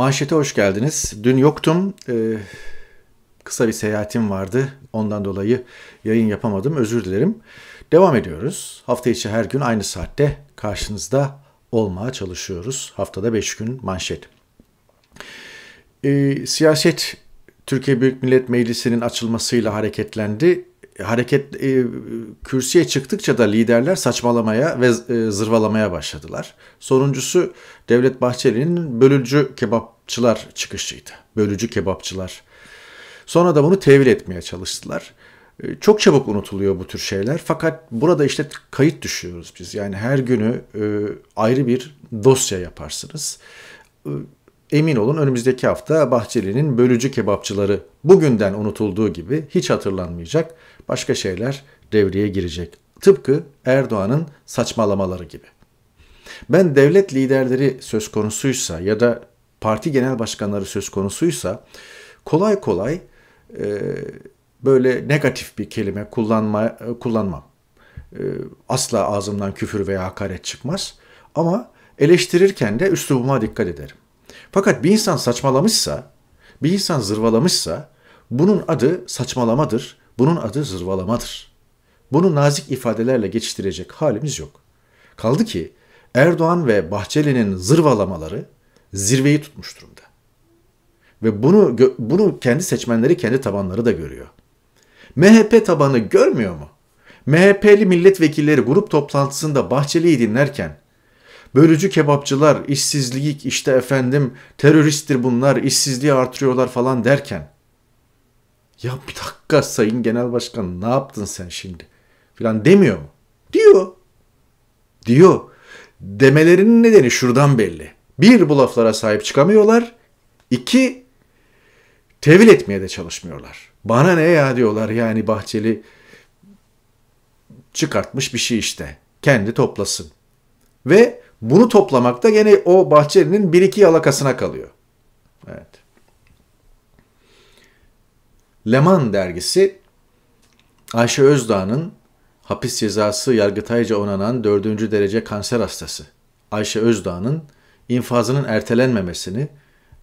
Manşete hoş geldiniz. Dün yoktum. Ee, kısa bir seyahatim vardı. Ondan dolayı yayın yapamadım. Özür dilerim. Devam ediyoruz. Hafta içi her gün aynı saatte karşınızda olmaya çalışıyoruz. Haftada 5 gün manşet. Ee, siyaset Türkiye Büyük Millet Meclisi'nin açılmasıyla hareketlendi. Hareket e, kürsüye çıktıkça da liderler saçmalamaya ve e, zırvalamaya başladılar. Sonuncusu Devlet Bahçeli'nin bölücü kebap kebapçılar çıkışıydı. Bölücü kebapçılar. Sonra da bunu tevil etmeye çalıştılar. Ee, çok çabuk unutuluyor bu tür şeyler. Fakat burada işte kayıt düşüyoruz biz. Yani her günü e, ayrı bir dosya yaparsınız. Ee, emin olun önümüzdeki hafta Bahçeli'nin bölücü kebapçıları bugünden unutulduğu gibi hiç hatırlanmayacak. Başka şeyler devreye girecek. Tıpkı Erdoğan'ın saçmalamaları gibi. Ben devlet liderleri söz konusuysa ya da parti genel başkanları söz konusuysa kolay kolay e, böyle negatif bir kelime kullanma, e, kullanmam. E, asla ağzımdan küfür veya hakaret çıkmaz ama eleştirirken de üslubuma dikkat ederim. Fakat bir insan saçmalamışsa, bir insan zırvalamışsa bunun adı saçmalamadır, bunun adı zırvalamadır. Bunu nazik ifadelerle geçiştirecek halimiz yok. Kaldı ki Erdoğan ve Bahçeli'nin zırvalamaları zirveyi tutmuş durumda. Ve bunu bunu kendi seçmenleri, kendi tabanları da görüyor. MHP tabanı görmüyor mu? MHP'li milletvekilleri grup toplantısında Bahçeli'yi dinlerken bölücü kebapçılar, işsizlik, işte efendim teröristtir bunlar, işsizliği artırıyorlar falan derken ya bir dakika sayın genel başkan ne yaptın sen şimdi filan demiyor mu? Diyor. Diyor. Demelerinin nedeni şuradan belli. Bir, bu laflara sahip çıkamıyorlar. İki, tevil etmeye de çalışmıyorlar. Bana ne ya diyorlar yani Bahçeli çıkartmış bir şey işte. Kendi toplasın. Ve bunu toplamak da gene o Bahçeli'nin bir iki yalakasına kalıyor. Evet. Leman dergisi Ayşe Özdağ'ın hapis cezası yargıtayca onanan 4. derece kanser hastası. Ayşe Özdağ'ın infazının ertelenmemesini,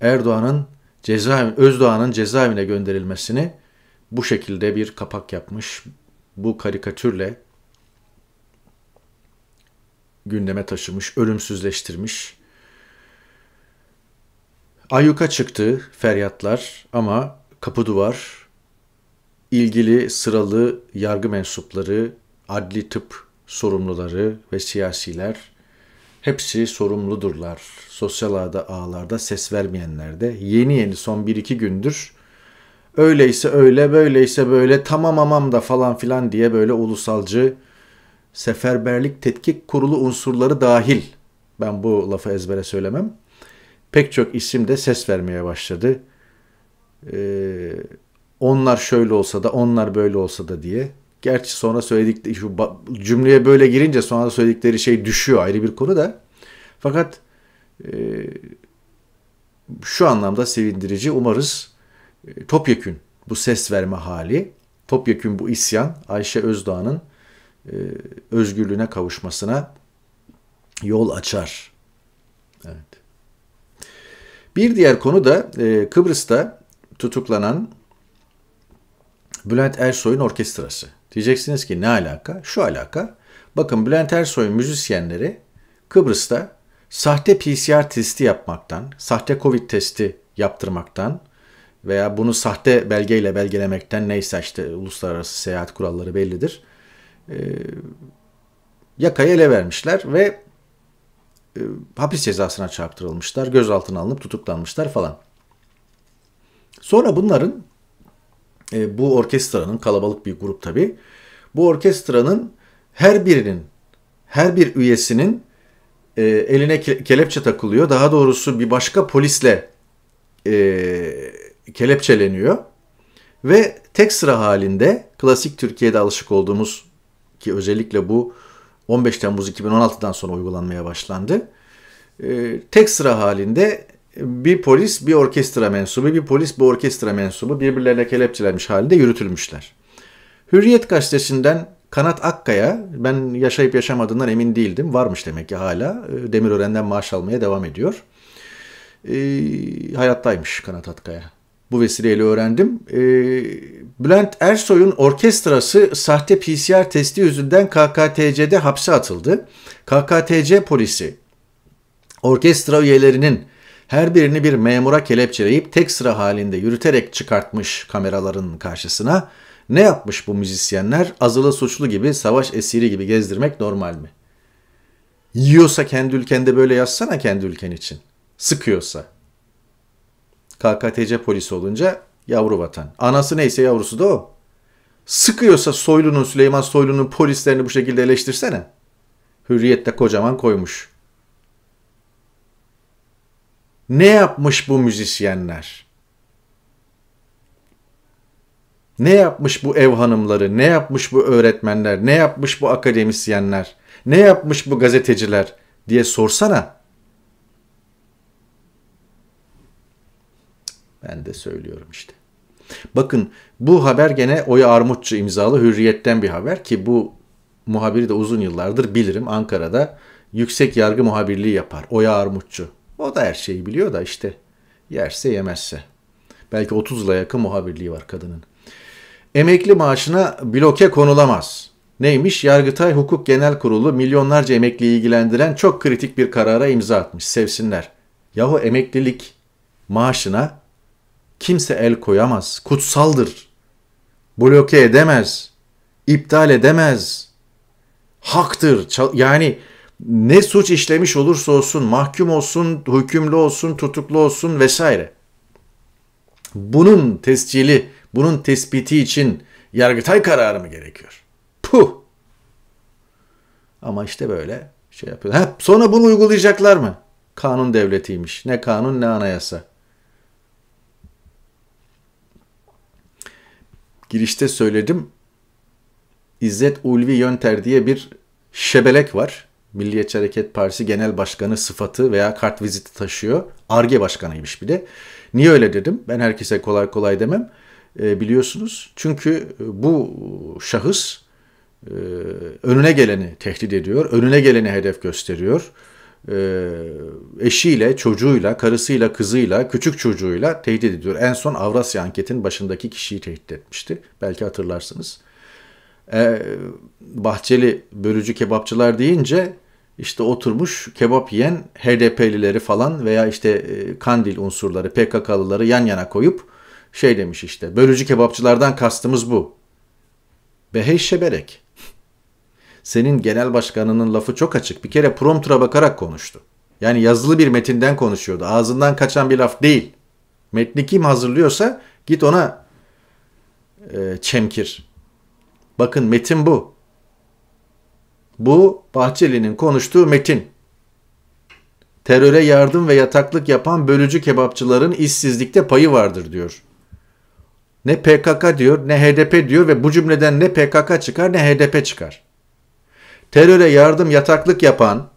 Erdoğan'ın cezaevi, Özdoğan'ın cezaevine gönderilmesini bu şekilde bir kapak yapmış. Bu karikatürle gündeme taşımış, ölümsüzleştirmiş. Ayuka çıktı feryatlar ama kapı duvar ilgili sıralı yargı mensupları, adli tıp sorumluları ve siyasiler Hepsi sorumludurlar. Sosyal ağda, ağlarda ses vermeyenler de yeni yeni son 1-2 gündür öyleyse öyle, böyleyse böyle, tamam amam da falan filan diye böyle ulusalcı seferberlik tetkik kurulu unsurları dahil. Ben bu lafı ezbere söylemem. Pek çok isim de ses vermeye başladı. Ee, onlar şöyle olsa da, onlar böyle olsa da diye Gerçi sonra söyledikleri şu cümleye böyle girince sonra söyledikleri şey düşüyor ayrı bir konu da. Fakat e, şu anlamda sevindirici umarız e, topyekün bu ses verme hali, topyekün bu isyan Ayşe Özdağ'ın e, özgürlüğüne kavuşmasına yol açar. Evet. Bir diğer konu da e, Kıbrıs'ta tutuklanan Bülent Ersoy'un orkestrası. Diyeceksiniz ki ne alaka? Şu alaka. Bakın Bülent Ersoy müzisyenleri Kıbrıs'ta sahte PCR testi yapmaktan, sahte Covid testi yaptırmaktan veya bunu sahte belgeyle belgelemekten neyse işte uluslararası seyahat kuralları bellidir. E, yakayı ele vermişler ve e, hapis cezasına çarptırılmışlar, gözaltına alınıp tutuklanmışlar falan. Sonra bunların e, bu orkestranın kalabalık bir grup tabi. Bu orkestranın her birinin, her bir üyesinin e, eline kelepçe takılıyor. Daha doğrusu bir başka polisle e, kelepçeleniyor. Ve tek sıra halinde klasik Türkiye'de alışık olduğumuz ki özellikle bu 15 Temmuz 2016'dan sonra uygulanmaya başlandı. E, tek sıra halinde bir polis bir orkestra mensubu, bir polis bir orkestra mensubu birbirlerine kelepçelenmiş halde yürütülmüşler. Hürriyet gazetesinden Kanat Akkaya, ben yaşayıp yaşamadığından emin değildim. Varmış demek ki hala. E, Demirören'den maaş almaya devam ediyor. E, hayattaymış Kanat Akkaya. Bu vesileyle öğrendim. E, Bülent Ersoy'un orkestrası sahte PCR testi yüzünden KKTC'de hapse atıldı. KKTC polisi orkestra üyelerinin her birini bir memura kelepçeleyip tek sıra halinde yürüterek çıkartmış kameraların karşısına. Ne yapmış bu müzisyenler? Azılı suçlu gibi, savaş esiri gibi gezdirmek normal mi? Yiyorsa kendi ülkende böyle yazsana kendi ülken için. Sıkıyorsa. KKTC polisi olunca yavru vatan. Anası neyse yavrusu da o. Sıkıyorsa Soylu'nun, Süleyman Soylu'nun polislerini bu şekilde eleştirsene. Hürriyette kocaman koymuş. Ne yapmış bu müzisyenler? Ne yapmış bu ev hanımları, ne yapmış bu öğretmenler, ne yapmış bu akademisyenler, ne yapmış bu gazeteciler diye sorsana. Ben de söylüyorum işte. Bakın bu haber gene Oya Armutçu imzalı Hürriyet'ten bir haber ki bu muhabiri de uzun yıllardır bilirim Ankara'da yüksek yargı muhabirliği yapar. Oya Armutçu. O da her şeyi biliyor da işte yerse yemezse. Belki 30'la yakın muhabirliği var kadının. Emekli maaşına bloke konulamaz. Neymiş? Yargıtay Hukuk Genel Kurulu milyonlarca emekliyi ilgilendiren çok kritik bir karara imza atmış. Sevsinler. Yahu emeklilik maaşına kimse el koyamaz. Kutsaldır. Bloke edemez. iptal edemez. Haktır. Yani ne suç işlemiş olursa olsun, mahkum olsun, hükümlü olsun, tutuklu olsun vesaire. Bunun tescili, bunun tespiti için Yargıtay kararı mı gerekiyor? Puh! Ama işte böyle şey yapıyor. Hep sonra bunu uygulayacaklar mı? Kanun devletiymiş. Ne kanun ne anayasa. Girişte söyledim. İzzet Ulvi Yönter diye bir şebelek var. Milliyetçi Hareket Partisi Genel Başkanı sıfatı veya kart viziti taşıyor. Arge Başkanıymış bir de. Niye öyle dedim? Ben herkese kolay kolay demem. E, biliyorsunuz. Çünkü e, bu şahıs e, önüne geleni tehdit ediyor. Önüne geleni hedef gösteriyor. E, eşiyle, çocuğuyla, karısıyla, kızıyla, küçük çocuğuyla tehdit ediyor. En son Avrasya anketin başındaki kişiyi tehdit etmişti. Belki hatırlarsınız e, Bahçeli bölücü kebapçılar deyince işte oturmuş kebap yiyen HDP'lileri falan veya işte e, Kandil unsurları, PKK'lıları yan yana koyup şey demiş işte bölücü kebapçılardan kastımız bu. Behey Şeberek. Senin genel başkanının lafı çok açık. Bir kere promptura bakarak konuştu. Yani yazılı bir metinden konuşuyordu. Ağzından kaçan bir laf değil. Metni kim hazırlıyorsa git ona e, çemkir. Bakın metin bu. Bu Bahçeli'nin konuştuğu metin. Teröre yardım ve yataklık yapan bölücü kebapçıların işsizlikte payı vardır diyor. Ne PKK diyor ne HDP diyor ve bu cümleden ne PKK çıkar ne HDP çıkar. Teröre yardım yataklık yapan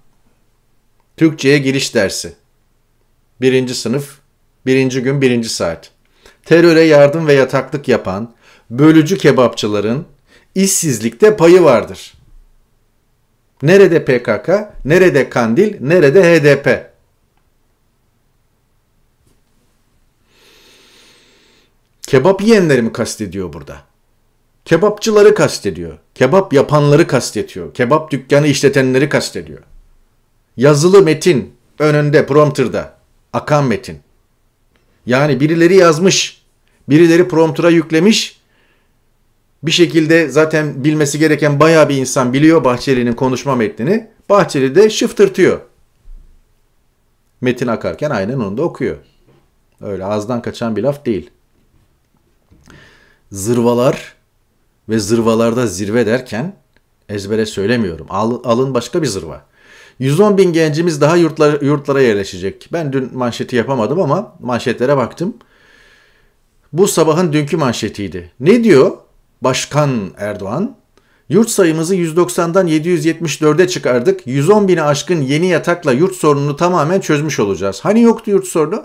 Türkçe'ye giriş dersi. Birinci sınıf, birinci gün, birinci saat. Teröre yardım ve yataklık yapan bölücü kebapçıların işsizlikte payı vardır. Nerede PKK, nerede Kandil, nerede HDP? Kebap yiyenleri mi kastediyor burada? Kebapçıları kastediyor. Kebap yapanları kastediyor. Kebap dükkanı işletenleri kastediyor. Yazılı metin önünde prompterda akan metin. Yani birileri yazmış, birileri promptura yüklemiş, bir şekilde zaten bilmesi gereken bayağı bir insan biliyor Bahçeli'nin konuşma metnini. Bahçeli de şıftırtıyor. Metin akarken aynen onu da okuyor. Öyle ağızdan kaçan bir laf değil. Zırvalar ve zırvalarda zirve derken ezbere söylemiyorum. Al, alın başka bir zırva. 110 bin gencimiz daha yurtlara, yurtlara yerleşecek. Ben dün manşeti yapamadım ama manşetlere baktım. Bu sabahın dünkü manşetiydi. Ne diyor? Başkan Erdoğan, yurt sayımızı 190'dan 774'e çıkardık. 110 bini aşkın yeni yatakla yurt sorununu tamamen çözmüş olacağız. Hani yoktu yurt sorunu?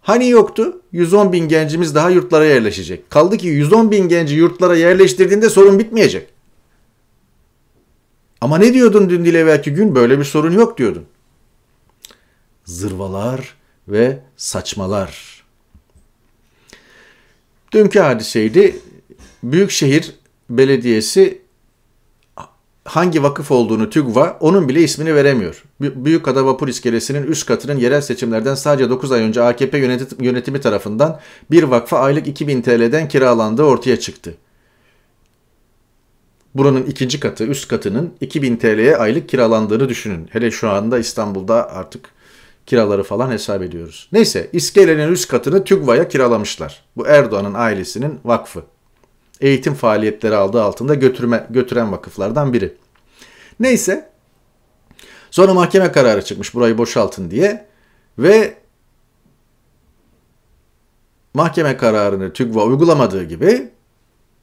Hani yoktu? 110 bin gencimiz daha yurtlara yerleşecek. Kaldı ki 110 bin genci yurtlara yerleştirdiğinde sorun bitmeyecek. Ama ne diyordun dün değil evvelki gün? Böyle bir sorun yok diyordun. Zırvalar ve saçmalar. Dünkü hadiseydi. Büyükşehir Belediyesi hangi vakıf olduğunu TÜGVA onun bile ismini veremiyor. Büyükada Vapur İskelesi'nin üst katının yerel seçimlerden sadece 9 ay önce AKP yönetimi tarafından bir vakfa aylık 2000 TL'den kiralandığı ortaya çıktı. Buranın ikinci katı, üst katının 2000 TL'ye aylık kiralandığını düşünün. Hele şu anda İstanbul'da artık kiraları falan hesap ediyoruz. Neyse iskelenin üst katını TÜGVA'ya kiralamışlar. Bu Erdoğan'ın ailesinin vakfı. Eğitim faaliyetleri aldığı altında götürme, götüren vakıflardan biri. Neyse sonra mahkeme kararı çıkmış burayı boşaltın diye ve mahkeme kararını TÜGVA uygulamadığı gibi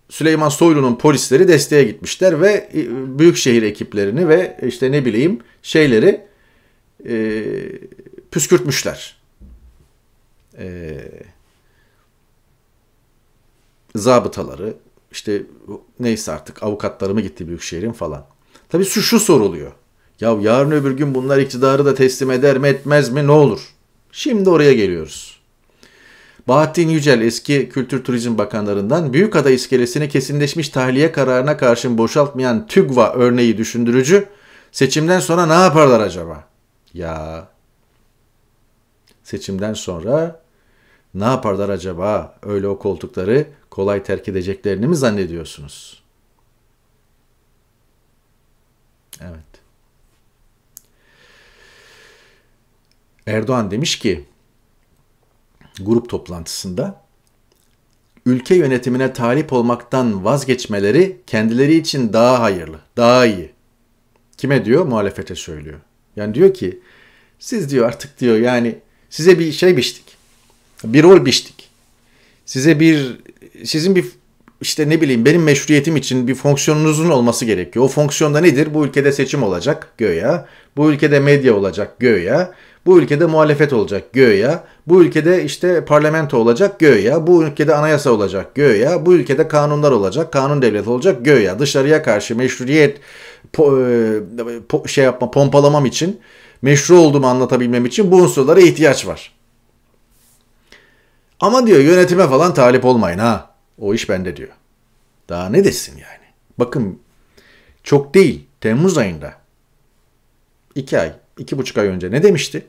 Süleyman Soylu'nun polisleri desteğe gitmişler ve e, büyükşehir ekiplerini ve işte ne bileyim şeyleri e, püskürtmüşler. E, zabıtaları işte neyse artık avukatları mı gitti Büyükşehir'in falan. Tabi şu, şu soruluyor. Ya yarın öbür gün bunlar iktidarı da teslim eder mi etmez mi ne olur? Şimdi oraya geliyoruz. Bahattin Yücel eski Kültür Turizm Bakanlarından Büyükada iskelesini kesinleşmiş tahliye kararına karşın boşaltmayan TÜGVA örneği düşündürücü. Seçimden sonra ne yaparlar acaba? Ya seçimden sonra ne yaparlar acaba? Öyle o koltukları kolay terk edeceklerini mi zannediyorsunuz? Evet. Erdoğan demiş ki grup toplantısında ülke yönetimine talip olmaktan vazgeçmeleri kendileri için daha hayırlı, daha iyi. Kime diyor? Muhalefete söylüyor. Yani diyor ki siz diyor artık diyor yani Size bir şey biçtik. Bir rol biçtik. Size bir sizin bir işte ne bileyim benim meşruiyetim için bir fonksiyonunuzun olması gerekiyor. O fonksiyonda nedir? Bu ülkede seçim olacak göya. Bu ülkede medya olacak göya. Bu ülkede muhalefet olacak göya. Bu ülkede işte parlamento olacak göya, bu ülkede anayasa olacak göya, bu ülkede kanunlar olacak, kanun devleti olacak göya. Dışarıya karşı meşruiyet po, e, po, şey yapma pompalamam için, meşru olduğumu anlatabilmem için bu unsurlara ihtiyaç var. Ama diyor yönetime falan talip olmayın ha. O iş bende diyor. Daha ne desin yani? Bakın çok değil Temmuz ayında iki ay, iki buçuk ay önce ne demişti?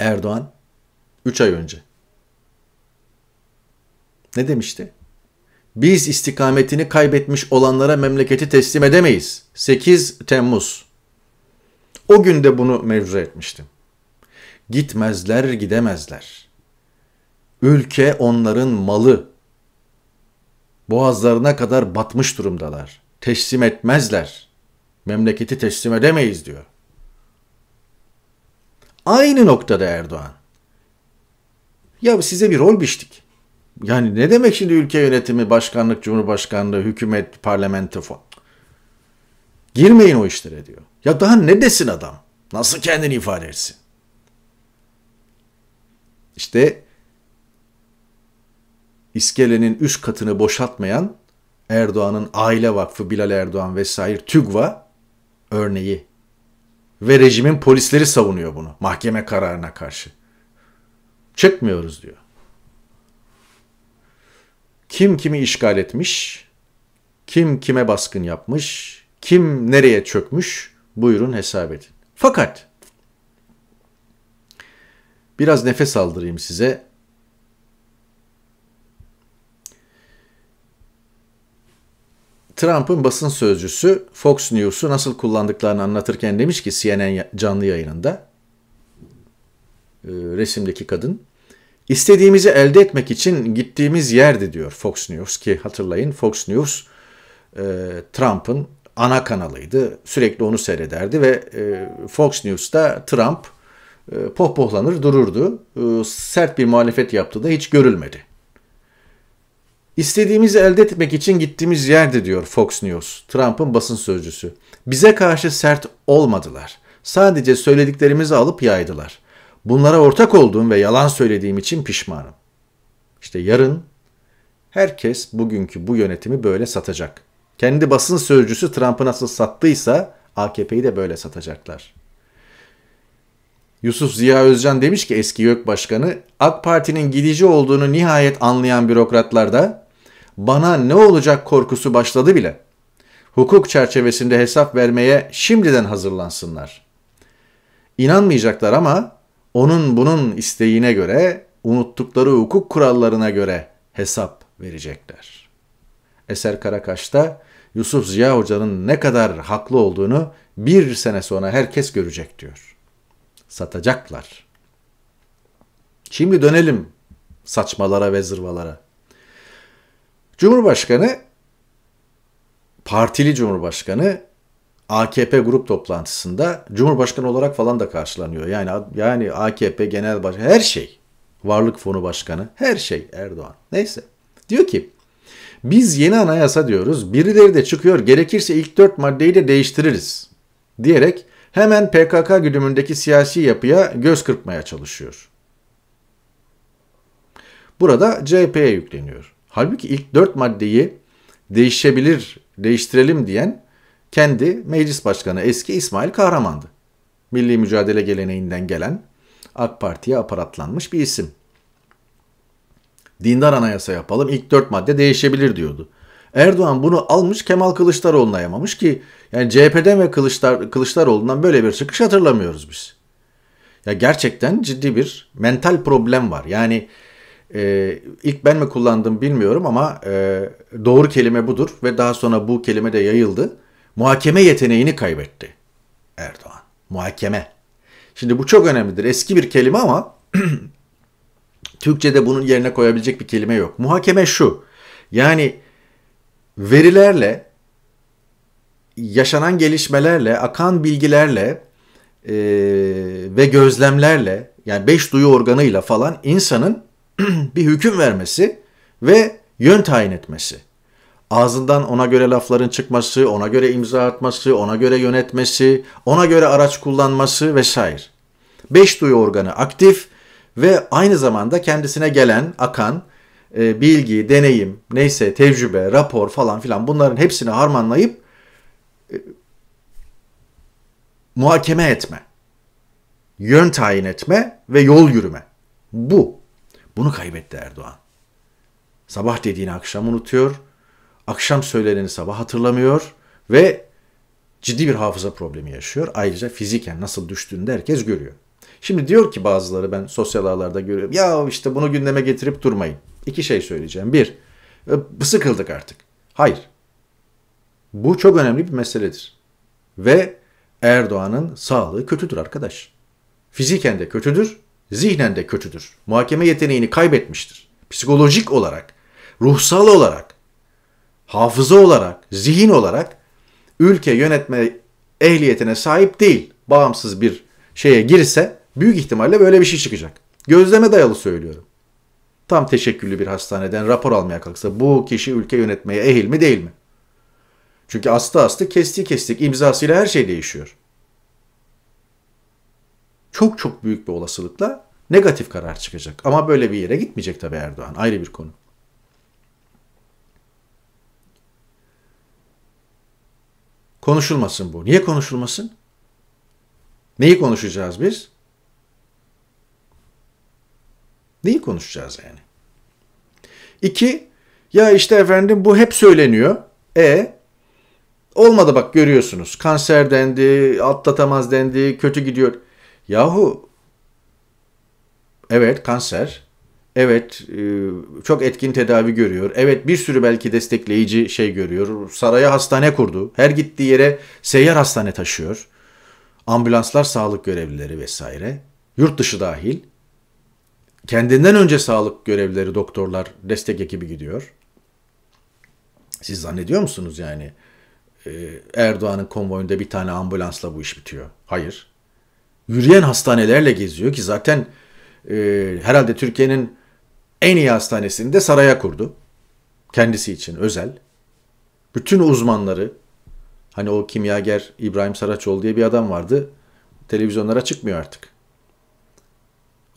Erdoğan 3 ay önce. Ne demişti? Biz istikametini kaybetmiş olanlara memleketi teslim edemeyiz. 8 Temmuz. O gün de bunu mevzu etmiştim. Gitmezler gidemezler. Ülke onların malı. Boğazlarına kadar batmış durumdalar. Teslim etmezler. Memleketi teslim edemeyiz diyor. Aynı noktada Erdoğan. Ya size bir rol biçtik. Yani ne demek şimdi ülke yönetimi, başkanlık, cumhurbaşkanlığı, hükümet, parlamento falan. Girmeyin o işlere diyor. Ya daha ne desin adam? Nasıl kendini ifade etsin? İşte iskelenin üst katını boşaltmayan Erdoğan'ın Aile Vakfı, Bilal Erdoğan vesaire TÜGVA örneği ve rejimin polisleri savunuyor bunu mahkeme kararına karşı. Çıkmıyoruz diyor. Kim kimi işgal etmiş? Kim kime baskın yapmış? Kim nereye çökmüş? Buyurun hesap edin. Fakat biraz nefes aldırayım size. Trump'ın basın sözcüsü Fox News'u nasıl kullandıklarını anlatırken demiş ki CNN canlı yayınında e, resimdeki kadın istediğimizi elde etmek için gittiğimiz yerdi diyor Fox News ki hatırlayın Fox News e, Trump'ın ana kanalıydı. Sürekli onu seyrederdi ve e, Fox News'ta Trump pohpohlanır dururdu. Sert bir muhalefet yaptığı da hiç görülmedi. İstediğimizi elde etmek için gittiğimiz yerde diyor Fox News, Trump'ın basın sözcüsü. Bize karşı sert olmadılar. Sadece söylediklerimizi alıp yaydılar. Bunlara ortak olduğum ve yalan söylediğim için pişmanım. İşte yarın herkes bugünkü bu yönetimi böyle satacak. Kendi basın sözcüsü Trump'ı nasıl sattıysa AKP'yi de böyle satacaklar. Yusuf Ziya Özcan demiş ki eski YÖK Başkanı AK Parti'nin gidici olduğunu nihayet anlayan bürokratlar da bana ne olacak korkusu başladı bile. Hukuk çerçevesinde hesap vermeye şimdiden hazırlansınlar. İnanmayacaklar ama onun bunun isteğine göre, unuttukları hukuk kurallarına göre hesap verecekler. Eser Karakaş'ta Yusuf Ziya Hoca'nın ne kadar haklı olduğunu bir sene sonra herkes görecek diyor. Satacaklar. Şimdi dönelim saçmalara ve zırvalara. Cumhurbaşkanı, partili Cumhurbaşkanı AKP grup toplantısında Cumhurbaşkanı olarak falan da karşılanıyor. Yani yani AKP genel baş her şey. Varlık Fonu Başkanı her şey Erdoğan. Neyse. Diyor ki biz yeni anayasa diyoruz. Birileri de çıkıyor. Gerekirse ilk dört maddeyi de değiştiririz. Diyerek hemen PKK güdümündeki siyasi yapıya göz kırpmaya çalışıyor. Burada CHP'ye yükleniyor. Halbuki ilk dört maddeyi değişebilir, değiştirelim diyen kendi meclis başkanı eski İsmail Kahraman'dı. Milli mücadele geleneğinden gelen AK Parti'ye aparatlanmış bir isim. Dindar anayasa yapalım ilk dört madde değişebilir diyordu. Erdoğan bunu almış Kemal Kılıçdaroğlu'na yamamış ki yani CHP'den ve Kılıçdar, Kılıçdaroğlu'ndan böyle bir çıkış hatırlamıyoruz biz. Ya gerçekten ciddi bir mental problem var. Yani e, ilk ben mi kullandım bilmiyorum ama e, doğru kelime budur ve daha sonra bu kelime de yayıldı. Muhakeme yeteneğini kaybetti Erdoğan. Muhakeme. Şimdi bu çok önemlidir. Eski bir kelime ama Türkçe'de bunun yerine koyabilecek bir kelime yok. Muhakeme şu. Yani verilerle, yaşanan gelişmelerle, akan bilgilerle e, ve gözlemlerle yani beş duyu organıyla falan insanın bir hüküm vermesi ve yön tayin etmesi. Ağzından ona göre lafların çıkması, ona göre imza atması, ona göre yönetmesi, ona göre araç kullanması vesaire. Beş duyu organı aktif ve aynı zamanda kendisine gelen, akan e, bilgi, deneyim, neyse tecrübe, rapor falan filan bunların hepsini harmanlayıp e, muhakeme etme, yön tayin etme ve yol yürüme. Bu bunu kaybetti Erdoğan. Sabah dediğini akşam unutuyor, akşam söyleneni sabah hatırlamıyor ve ciddi bir hafıza problemi yaşıyor. Ayrıca fiziken nasıl düştüğünü de herkes görüyor. Şimdi diyor ki bazıları ben sosyal ağlarda görüyorum. Ya işte bunu gündeme getirip durmayın. İki şey söyleyeceğim. Bir, e, sıkıldık artık. Hayır. Bu çok önemli bir meseledir. Ve Erdoğan'ın sağlığı kötüdür arkadaş. Fiziken de kötüdür, zihnen de kötüdür. Muhakeme yeteneğini kaybetmiştir. Psikolojik olarak, ruhsal olarak, hafıza olarak, zihin olarak ülke yönetme ehliyetine sahip değil. Bağımsız bir şeye girse büyük ihtimalle böyle bir şey çıkacak. Gözleme dayalı söylüyorum. Tam teşekküllü bir hastaneden rapor almaya kalksa bu kişi ülke yönetmeye ehil mi değil mi? Çünkü astı astı kesti kestik imzasıyla her şey değişiyor çok çok büyük bir olasılıkla negatif karar çıkacak. Ama böyle bir yere gitmeyecek tabii Erdoğan. Ayrı bir konu. Konuşulmasın bu. Niye konuşulmasın? Neyi konuşacağız biz? Neyi konuşacağız yani? İki, ya işte efendim bu hep söyleniyor. E olmadı bak görüyorsunuz. Kanser dendi, atlatamaz dendi, kötü gidiyor. Yahu evet kanser, evet e, çok etkin tedavi görüyor, evet bir sürü belki destekleyici şey görüyor, saraya hastane kurdu, her gittiği yere seyyar hastane taşıyor, ambulanslar, sağlık görevlileri vesaire, yurt dışı dahil, kendinden önce sağlık görevlileri, doktorlar, destek ekibi gidiyor. Siz zannediyor musunuz yani e, Erdoğan'ın konvoyunda bir tane ambulansla bu iş bitiyor? Hayır yürüyen hastanelerle geziyor ki zaten e, herhalde Türkiye'nin en iyi hastanesini de saraya kurdu. Kendisi için özel. Bütün uzmanları hani o kimyager İbrahim Saraçoğlu diye bir adam vardı. Televizyonlara çıkmıyor artık.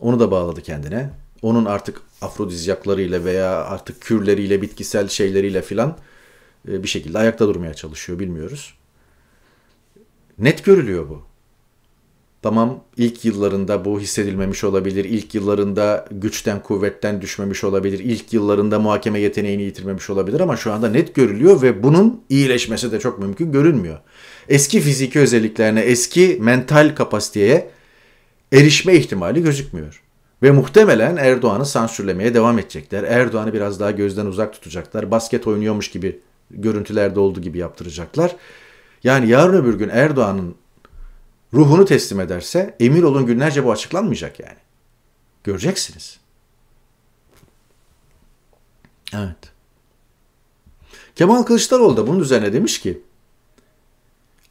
Onu da bağladı kendine. Onun artık afrodizyaklarıyla veya artık kürleriyle, bitkisel şeyleriyle filan e, bir şekilde ayakta durmaya çalışıyor bilmiyoruz. Net görülüyor bu. Tamam ilk yıllarında bu hissedilmemiş olabilir. İlk yıllarında güçten kuvvetten düşmemiş olabilir. İlk yıllarında muhakeme yeteneğini yitirmemiş olabilir ama şu anda net görülüyor ve bunun iyileşmesi de çok mümkün görünmüyor. Eski fiziki özelliklerine, eski mental kapasiteye erişme ihtimali gözükmüyor. Ve muhtemelen Erdoğan'ı sansürlemeye devam edecekler. Erdoğan'ı biraz daha gözden uzak tutacaklar. Basket oynuyormuş gibi görüntülerde olduğu gibi yaptıracaklar. Yani yarın öbür gün Erdoğan'ın ruhunu teslim ederse emin olun günlerce bu açıklanmayacak yani. Göreceksiniz. Evet. Kemal Kılıçdaroğlu da bunun üzerine demiş ki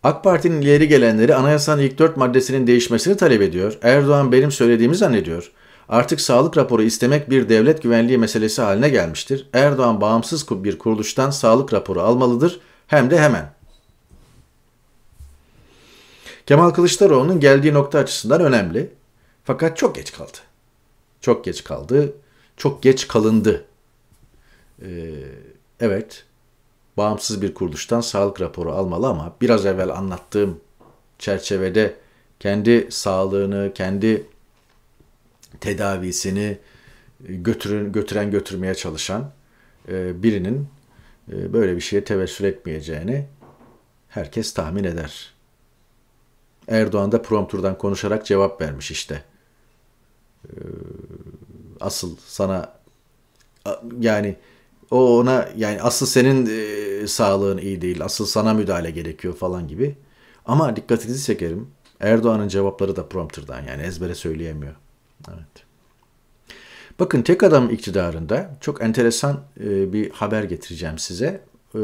AK Parti'nin ileri gelenleri anayasanın ilk dört maddesinin değişmesini talep ediyor. Erdoğan benim söylediğimi zannediyor. Artık sağlık raporu istemek bir devlet güvenliği meselesi haline gelmiştir. Erdoğan bağımsız bir kuruluştan sağlık raporu almalıdır hem de hemen. Kemal Kılıçdaroğlu'nun geldiği nokta açısından önemli. Fakat çok geç kaldı. Çok geç kaldı. Çok geç kalındı. Ee, evet, bağımsız bir kuruluştan sağlık raporu almalı ama biraz evvel anlattığım çerçevede kendi sağlığını, kendi tedavisini götürün, götüren götürmeye çalışan e, birinin e, böyle bir şeye tevessül etmeyeceğini herkes tahmin eder. Erdoğan da prompturdan konuşarak cevap vermiş işte. Ee, asıl sana yani o ona yani asıl senin e, sağlığın iyi değil, asıl sana müdahale gerekiyor falan gibi. Ama dikkatinizi çekerim. Erdoğan'ın cevapları da prompterdan yani ezbere söyleyemiyor. Evet. Bakın tek adam iktidarında çok enteresan e, bir haber getireceğim size. Ee,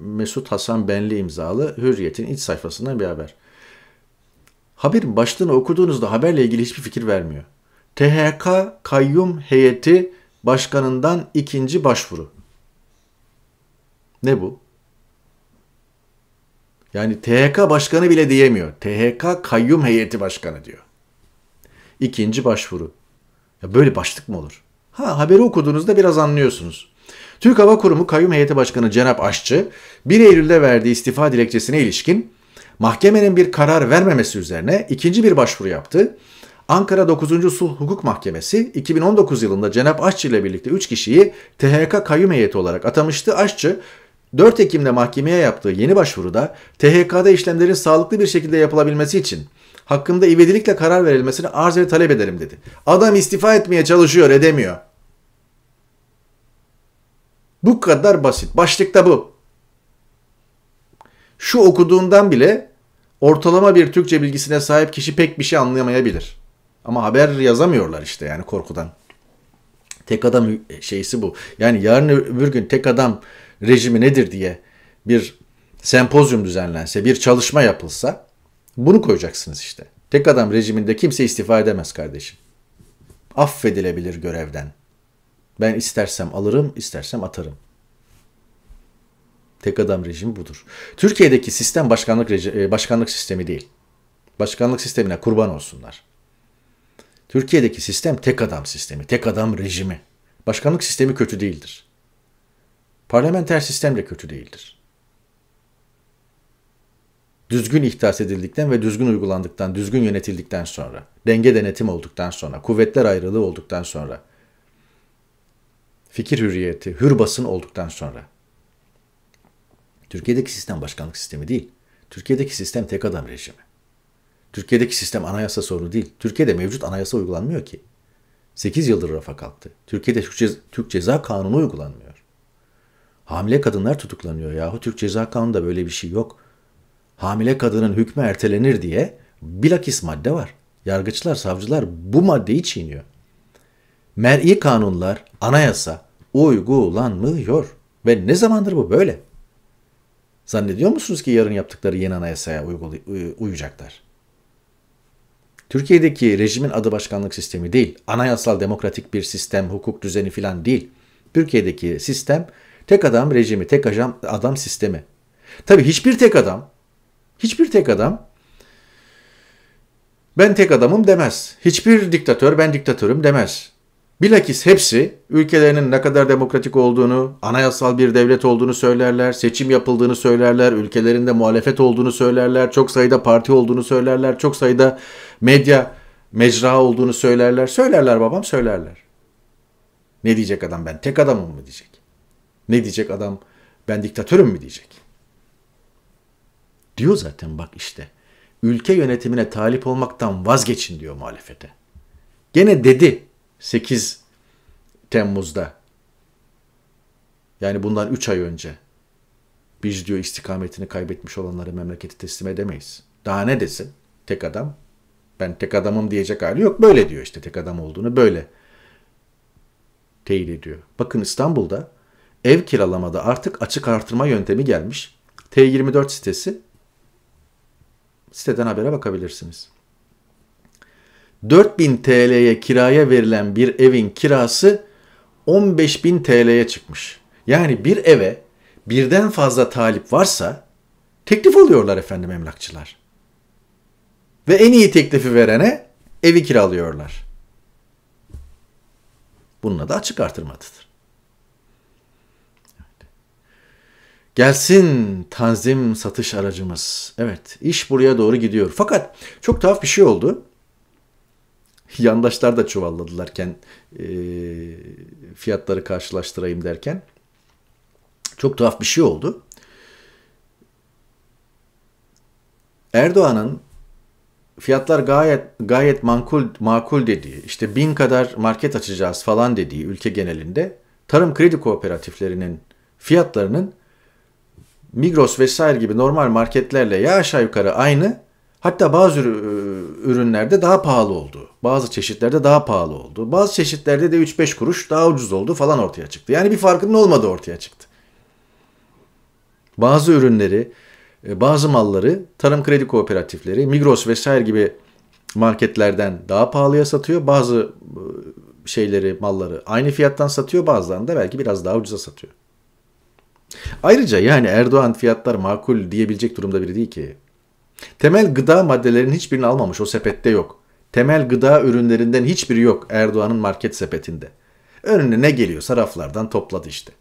Mesut Hasan Benli imzalı Hürriyet'in iç sayfasından bir haber. Haberin başlığını okuduğunuzda haberle ilgili hiçbir fikir vermiyor. THK Kayyum Heyeti Başkanından ikinci başvuru. Ne bu? Yani THK başkanı bile diyemiyor. THK kayyum heyeti başkanı diyor. İkinci başvuru. Ya böyle başlık mı olur? Ha haberi okuduğunuzda biraz anlıyorsunuz. Türk Hava Kurumu Kayyum Heyeti Başkanı Cenap Aşçı 1 Eylül'de verdiği istifa dilekçesine ilişkin mahkemenin bir karar vermemesi üzerine ikinci bir başvuru yaptı. Ankara 9. Sulh Hukuk Mahkemesi 2019 yılında Cenap Aşçı ile birlikte 3 kişiyi THK kayyum heyeti olarak atamıştı. Aşçı 4 Ekim'de mahkemeye yaptığı yeni başvuruda THK'da işlemlerin sağlıklı bir şekilde yapılabilmesi için hakkında ivedilikle karar verilmesini arz ve talep ederim dedi. Adam istifa etmeye çalışıyor edemiyor. Bu kadar basit. Başlıkta bu şu okuduğundan bile ortalama bir Türkçe bilgisine sahip kişi pek bir şey anlayamayabilir. Ama haber yazamıyorlar işte yani korkudan. Tek adam e, şeysi bu. Yani yarın öbür gün tek adam rejimi nedir diye bir sempozyum düzenlense, bir çalışma yapılsa bunu koyacaksınız işte. Tek adam rejiminde kimse istifa edemez kardeşim. Affedilebilir görevden. Ben istersem alırım, istersem atarım. Tek adam rejimi budur. Türkiye'deki sistem başkanlık e, başkanlık sistemi değil. Başkanlık sistemine kurban olsunlar. Türkiye'deki sistem tek adam sistemi, tek adam rejimi. Başkanlık sistemi kötü değildir. Parlamenter sistem de kötü değildir. Düzgün ihdas edildikten ve düzgün uygulandıktan, düzgün yönetildikten sonra, denge denetim olduktan sonra, kuvvetler ayrılığı olduktan sonra, fikir hürriyeti, hür basın olduktan sonra Türkiye'deki sistem başkanlık sistemi değil. Türkiye'deki sistem tek adam rejimi. Türkiye'deki sistem anayasa sorunu değil. Türkiye'de mevcut anayasa uygulanmıyor ki. 8 yıldır rafa kalktı. Türkiye'de Türk, cez Türk Ceza Kanunu uygulanmıyor. Hamile kadınlar tutuklanıyor yahu. Türk Ceza Kanunu'nda böyle bir şey yok. Hamile kadının hükmü ertelenir diye bilakis madde var. Yargıçlar, savcılar bu maddeyi çiğniyor. Mer'i kanunlar, anayasa uygulanmıyor. Ve ne zamandır bu böyle? Zannediyor musunuz ki yarın yaptıkları yeni anayasaya e, uyacaklar? Türkiye'deki rejimin adı başkanlık sistemi değil, anayasal demokratik bir sistem, hukuk düzeni filan değil. Türkiye'deki sistem tek adam rejimi, tek adam, adam sistemi. Tabi hiçbir tek adam, hiçbir tek adam ben tek adamım demez. Hiçbir diktatör ben diktatörüm demez. Bilakis hepsi ülkelerinin ne kadar demokratik olduğunu, anayasal bir devlet olduğunu söylerler, seçim yapıldığını söylerler, ülkelerinde muhalefet olduğunu söylerler, çok sayıda parti olduğunu söylerler, çok sayıda medya mecra olduğunu söylerler. Söylerler babam söylerler. Ne diyecek adam ben tek adamım mı diyecek? Ne diyecek adam ben diktatörüm mü diyecek? Diyor zaten bak işte. Ülke yönetimine talip olmaktan vazgeçin diyor muhalefete. Gene dedi 8 Temmuz'da yani bundan 3 ay önce biz diyor istikametini kaybetmiş olanları memleketi teslim edemeyiz. Daha ne desin tek adam? Ben tek adamım diyecek hali yok. Böyle diyor işte tek adam olduğunu böyle teyit ediyor. Bakın İstanbul'da ev kiralamada artık açık artırma yöntemi gelmiş. T24 sitesi. Siteden habere bakabilirsiniz. 4000 TL'ye kiraya verilen bir evin kirası 15000 TL'ye çıkmış. Yani bir eve birden fazla talip varsa teklif alıyorlar efendim emlakçılar. Ve en iyi teklifi verene evi kiralıyorlar. Bununla da açık artırmadıdır. Gelsin tanzim satış aracımız. Evet iş buraya doğru gidiyor. Fakat çok tuhaf bir şey oldu yandaşlar da çuvalladılarken e, fiyatları karşılaştırayım derken. Çok tuhaf bir şey oldu. Erdoğan'ın fiyatlar gayet gayet makul makul dediği, işte bin kadar market açacağız falan dediği ülke genelinde tarım kredi kooperatiflerinin fiyatlarının Migros vesaire gibi normal marketlerle ya aşağı yukarı aynı Hatta bazı e, ürünlerde daha pahalı oldu. Bazı çeşitlerde daha pahalı oldu. Bazı çeşitlerde de 3-5 kuruş daha ucuz oldu falan ortaya çıktı. Yani bir farkının olmadığı ortaya çıktı. Bazı ürünleri, e, bazı malları tarım kredi kooperatifleri, Migros vesaire gibi marketlerden daha pahalıya satıyor. Bazı e, şeyleri, malları aynı fiyattan satıyor. Bazılarını da belki biraz daha ucuza satıyor. Ayrıca yani Erdoğan fiyatlar makul diyebilecek durumda biri değil ki. Temel gıda maddelerinin hiçbirini almamış o sepette yok. Temel gıda ürünlerinden hiçbiri yok Erdoğan'ın market sepetinde. Önüne ne geliyorsa raflardan topladı işte.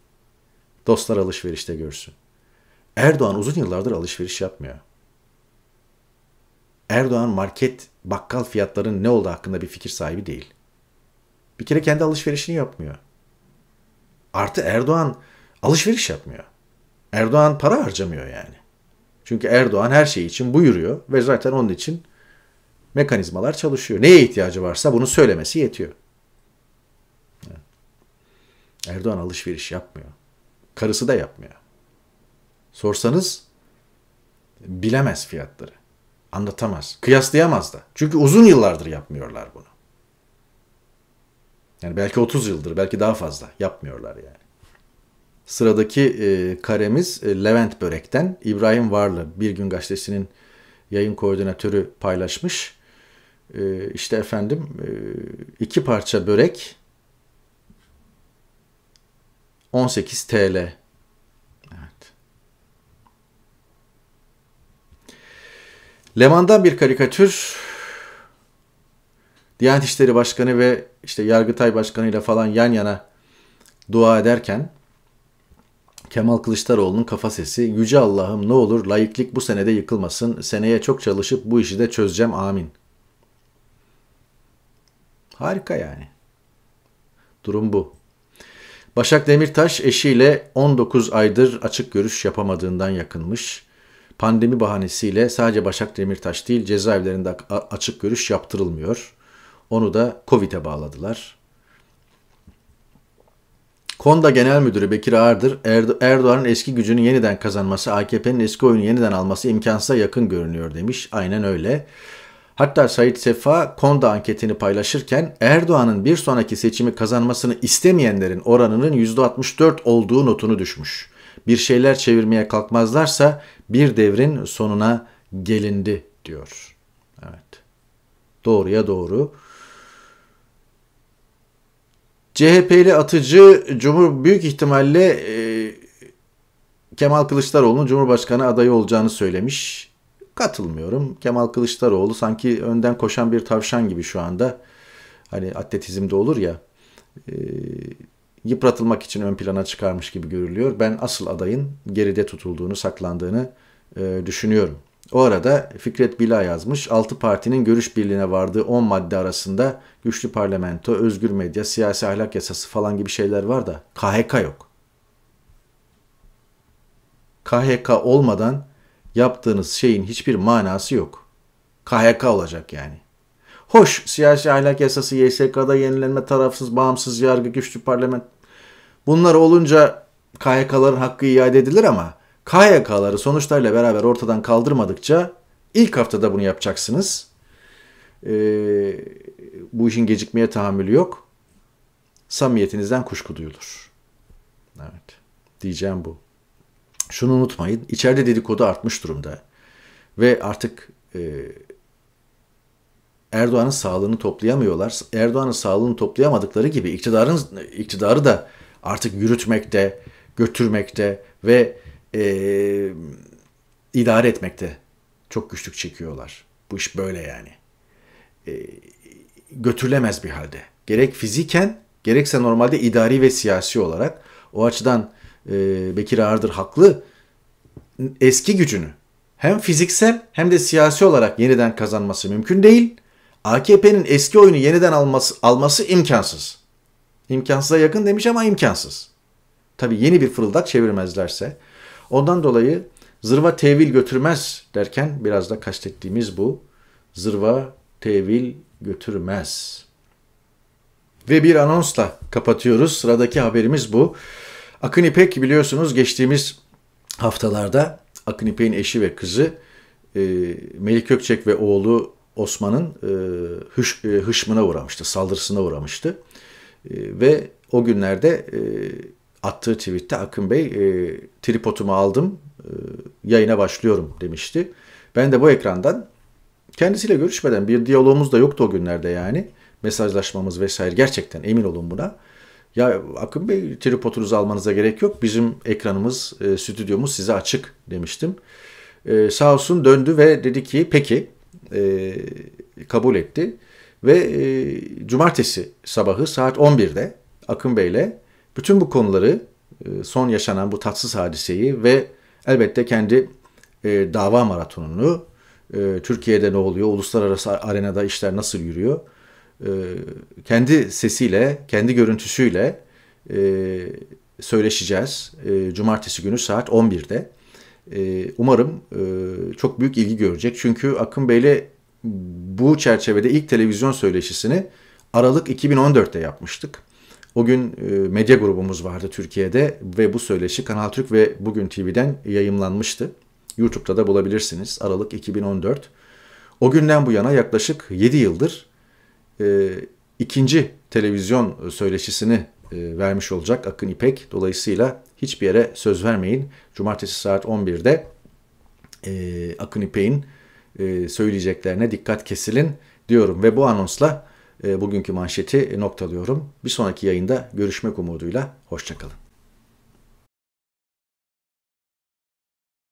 Dostlar alışverişte görsün. Erdoğan uzun yıllardır alışveriş yapmıyor. Erdoğan market, bakkal fiyatlarının ne olduğu hakkında bir fikir sahibi değil. Bir kere kendi alışverişini yapmıyor. Artı Erdoğan alışveriş yapmıyor. Erdoğan para harcamıyor yani. Çünkü Erdoğan her şey için buyuruyor ve zaten onun için mekanizmalar çalışıyor. Neye ihtiyacı varsa bunu söylemesi yetiyor. Erdoğan alışveriş yapmıyor. Karısı da yapmıyor. Sorsanız bilemez fiyatları. Anlatamaz. Kıyaslayamaz da. Çünkü uzun yıllardır yapmıyorlar bunu. Yani belki 30 yıldır, belki daha fazla yapmıyorlar yani. Sıradaki e, karemiz e, Levent Börek'ten İbrahim Varlı Bir Gün Gazetesi'nin yayın koordinatörü paylaşmış. E, işte efendim e, iki parça börek 18 TL. Evet. Leman'dan bir karikatür. Diyanet İşleri Başkanı ve işte Yargıtay Başkanı ile falan yan yana dua ederken Kemal Kılıçdaroğlu'nun kafa sesi Yüce Allah'ım ne olur layıklık bu senede yıkılmasın. Seneye çok çalışıp bu işi de çözeceğim amin. Harika yani. Durum bu. Başak Demirtaş eşiyle 19 aydır açık görüş yapamadığından yakınmış. Pandemi bahanesiyle sadece Başak Demirtaş değil cezaevlerinde açık görüş yaptırılmıyor. Onu da Covid'e bağladılar. Konda Genel Müdürü Bekir Ağırdır, Erdoğan'ın eski gücünü yeniden kazanması, AKP'nin eski oyunu yeniden alması imkansıza yakın görünüyor demiş. Aynen öyle. Hatta Said Sefa Konda anketini paylaşırken Erdoğan'ın bir sonraki seçimi kazanmasını istemeyenlerin oranının %64 olduğu notunu düşmüş. Bir şeyler çevirmeye kalkmazlarsa bir devrin sonuna gelindi diyor. Evet. Doğruya doğru. CHP'li atıcı Cumhur büyük ihtimalle e, Kemal Kılıçdaroğlu'nun Cumhurbaşkanı adayı olacağını söylemiş. Katılmıyorum. Kemal Kılıçdaroğlu sanki önden koşan bir tavşan gibi şu anda. Hani atletizmde olur ya. E, yıpratılmak için ön plana çıkarmış gibi görülüyor. Ben asıl adayın geride tutulduğunu, saklandığını e, düşünüyorum. O arada Fikret Bila yazmış. 6 partinin görüş birliğine vardığı 10 madde arasında güçlü parlamento, özgür medya, siyasi ahlak yasası falan gibi şeyler var da KHK yok. KHK olmadan yaptığınız şeyin hiçbir manası yok. KHK olacak yani. Hoş siyasi ahlak yasası, YSK'da yenilenme, tarafsız, bağımsız yargı, güçlü parlament. Bunlar olunca KHK'ların hakkı iade edilir ama KYK'ları sonuçlarıyla beraber ortadan kaldırmadıkça ilk haftada bunu yapacaksınız. E, bu işin gecikmeye tahammülü yok. Samiyetinizden kuşku duyulur. Evet. Diyeceğim bu. Şunu unutmayın. İçeride dedikodu artmış durumda. Ve artık e, Erdoğan'ın sağlığını toplayamıyorlar. Erdoğan'ın sağlığını toplayamadıkları gibi iktidarın iktidarı da artık yürütmekte, götürmekte ve e, idare etmekte çok güçlük çekiyorlar. Bu iş böyle yani. E, götürülemez bir halde. Gerek fiziken gerekse normalde idari ve siyasi olarak. O açıdan e, Bekir Ağırdır haklı. Eski gücünü hem fiziksel hem de siyasi olarak yeniden kazanması mümkün değil. AKP'nin eski oyunu yeniden alması, alması imkansız. İmkansıza yakın demiş ama imkansız. Tabii yeni bir fırıldak çevirmezlerse Ondan dolayı zırva tevil götürmez derken biraz da kastettiğimiz bu. Zırva tevil götürmez. Ve bir anonsla kapatıyoruz. Sıradaki haberimiz bu. Akın İpek biliyorsunuz geçtiğimiz haftalarda Akın İpek'in eşi ve kızı Melik Melih Kökçek ve oğlu Osman'ın e, hış, e, hışmına uğramıştı, saldırısına uğramıştı. E, ve o günlerde attığı tweette Akın Bey e, tripodumu aldım e, yayına başlıyorum demişti. Ben de bu ekrandan kendisiyle görüşmeden bir diyalogumuz da yoktu o günlerde yani mesajlaşmamız vesaire gerçekten emin olun buna. Ya Akın Bey tripodunuzu almanıza gerek yok bizim ekranımız e, stüdyomuz size açık demiştim. E, sağ olsun döndü ve dedi ki peki e, kabul etti. Ve e, cumartesi sabahı saat 11'de Akın Bey'le bütün bu konuları, e, son yaşanan bu tatsız hadiseyi ve elbette kendi e, dava maratonunu, e, Türkiye'de ne oluyor, uluslararası arenada işler nasıl yürüyor, kendi sesiyle, kendi görüntüsüyle söyleşeceğiz. Cumartesi günü saat 11'de. Umarım çok büyük ilgi görecek. Çünkü Akın Bey'le bu çerçevede ilk televizyon söyleşisini Aralık 2014'te yapmıştık. O gün e, medya grubumuz vardı Türkiye'de ve bu söyleşi Kanal Türk ve Bugün TV'den yayımlanmıştı. YouTube'da da bulabilirsiniz. Aralık 2014. O günden bu yana yaklaşık 7 yıldır e, ikinci televizyon söyleşisini e, vermiş olacak Akın İpek. Dolayısıyla hiçbir yere söz vermeyin. Cumartesi saat 11'de e, Akın İpek'in e, söyleyeceklerine dikkat kesilin diyorum ve bu anonsla ee, bugünkü manşeti noktalıyorum. Bir sonraki yayında görüşmek umuduyla. Hoşçakalın.